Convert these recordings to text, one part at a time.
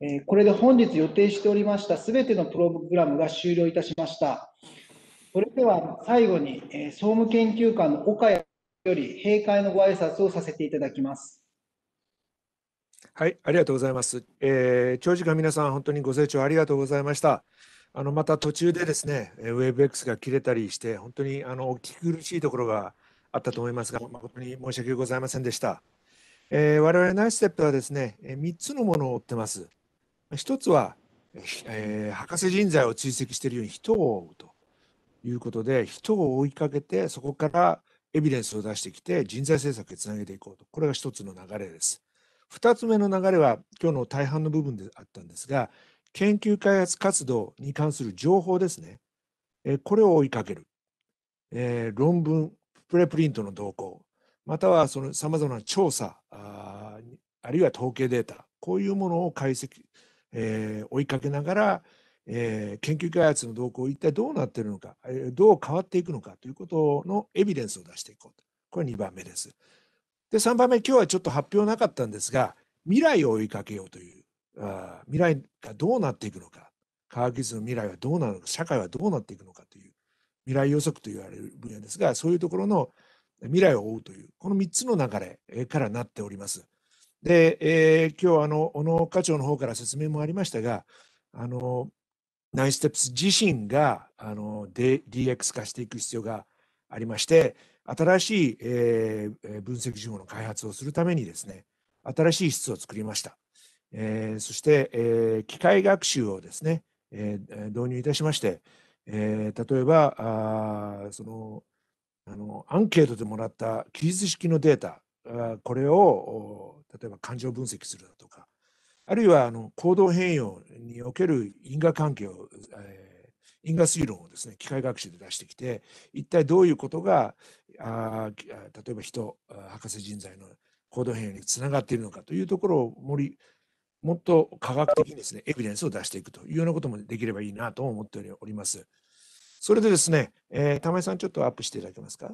えこれで本日予定しておりましたすべてのプログラムが終了いたしました。それでは最後に、え総務研究官の岡谷より閉会のご挨拶をさせていただきます。はい、ありがとうございます。えー、長時間皆さん本当にご清聴ありがとうございました。あのまた途中でですね、WebX が切れたりして、本当にあのお聞き苦しいところがあったと思いますが、誠に申し訳ございませんでした。えー、我々ナイスステップはですね、3つのものを追ってます。一つは、えー、博士人材を追跡しているように人を追うということで人を追いかけてそこからエビデンスを出してきて人材政策へつなげていこうとこれが一つの流れです二つ目の流れは今日の大半の部分であったんですが研究開発活動に関する情報ですね、えー、これを追いかける、えー、論文プレプリントの動向またはそのさまざまな調査あるいは統計データこういうものを解析えー、追いかけながら、えー、研究開発の動向一体どうなってるのか、えどう変わっていくのかということのエビデンスを出していこうと。これ2番目です。で、3番目、今日はちょっと発表なかったんですが、未来を追いかけようという、あ未来がどうなっていくのか、科学技術の未来はどうなのか、社会はどうなっていくのかという、未来予測と言われる分野ですが、そういうところの未来を追うという、この3つの流れからなっております。で、えー、今日あの小野課長の方から説明もありましたが、あのナイステップス自身があの DX 化していく必要がありまして、新しい、えー、分析事業の開発をするためにですね、新しい質を作りました。えー、そして、えー、機械学習をですね、えー、導入いたしまして、えー、例えばあそのあのアンケートでもらった記述式のデータこれを例えば感情分析するだとか、あるいはあの行動変容における因果関係を、えー、因果推論をですね機械学習で出してきて一体どういうことがあ例えば人博士人材の行動変容につながっているのかというところをもりもっと科学的にですねエビデンスを出していくというようなこともできればいいなと思っております。それでですね、えー、玉井さんちょっとアップしていただけますか。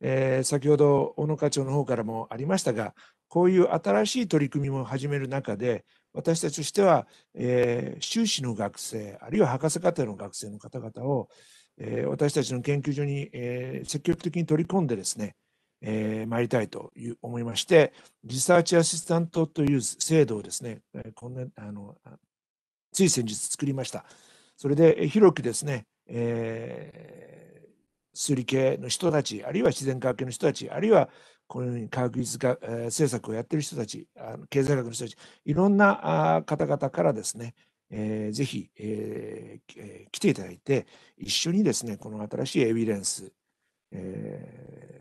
えー、先ほど小野課長の方からもありましたが、こういう新しい取り組みも始める中で、私たちとしては、えー、修士の学生、あるいは博士課程の学生の方々を、えー、私たちの研究所に、えー、積極的に取り込んでですね、えー、参りたいという思いまして、リサーチアシスタントという制度をですね、えこんなあのつい先日作りました。それで広くですね、えー数理系の人たち、あるいは自然科学系の人たち、あるいはこのように科学技術が、えー、政策をやっている人たち、あの経済学の人たち、いろんなあ方々からですね、えー、ぜひ、えーえー、来ていただいて、一緒にですね、この新しいエビデンス、え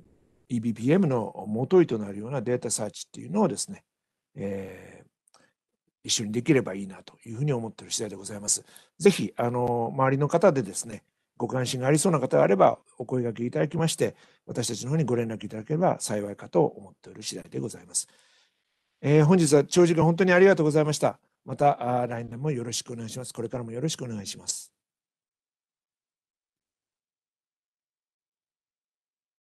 ー、EBPM の元いとなるようなデータサーチっていうのをですね、えー、一緒にできればいいなというふうに思っている次第でございます。ぜひ、あの周りの方でですね、ご関心がありそうな方があればお声がけいただきまして私たちの方にご連絡いただければ幸いかと思っておる次第でございます、えー、本日は長時間本当にありがとうございましたまた来年もよろしくお願いしますこれからもよろしくお願いします